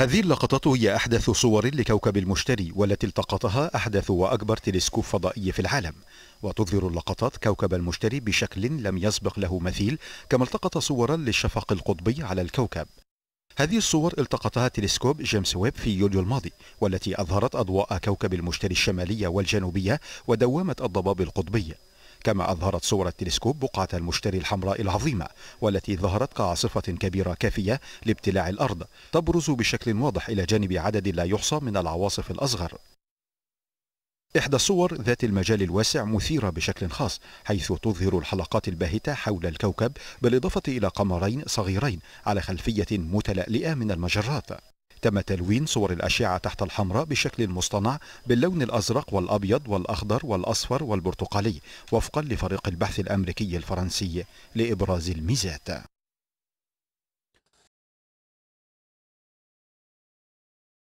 هذه اللقطات هي أحدث صور لكوكب المشتري والتي التقطها أحدث وأكبر تلسكوب فضائي في العالم وتظهر اللقطات كوكب المشتري بشكل لم يسبق له مثيل كما التقط صورا للشفق القطبي على الكوكب هذه الصور التقطها تلسكوب جيمس ويب في يوليو الماضي والتي أظهرت أضواء كوكب المشتري الشمالية والجنوبية ودوامة الضباب القطبي كما أظهرت صور التلسكوب بقعة المشتري الحمراء العظيمة والتي ظهرت كعاصفة كبيرة كافية لابتلاع الأرض تبرز بشكل واضح إلى جانب عدد لا يحصى من العواصف الأصغر إحدى الصور ذات المجال الواسع مثيرة بشكل خاص حيث تظهر الحلقات الباهتة حول الكوكب بالإضافة إلى قمرين صغيرين على خلفية متلألئة من المجرات تم تلوين صور الأشعة تحت الحمراء بشكل مصطنع باللون الأزرق والأبيض والأخضر والأصفر والبرتقالي وفقا لفريق البحث الأمريكي الفرنسي لإبراز الميزات